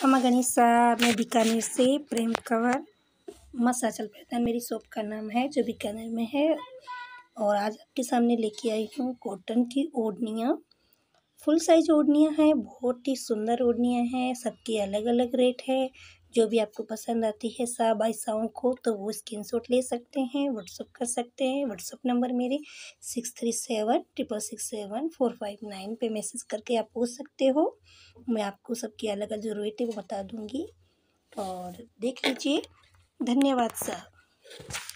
खमा साहब मैं बीकानेर से प्रेम कंवर मसा चल मेरी शॉप का नाम है जो बीकानेर में है और आज आपके सामने लेके आई हूँ कॉटन की ओढ़नियाँ फुल साइज ओढ़नियाँ हैं बहुत ही सुंदर ओढ़नियाँ हैं सबकी अलग अलग रेट है जो भी आपको पसंद आती है सा बाई साओं को तो वो स्क्रीन शॉट ले सकते हैं व्हाट्सअप कर सकते हैं व्हाट्सअप नंबर मेरे six three seven triple six seven four five nine पर मैसेज करके आप पूछ सकते हो मैं आपको सबकी अलग अलग ज़रूरत है वो बता दूँगी और देख लीजिए धन्यवाद सर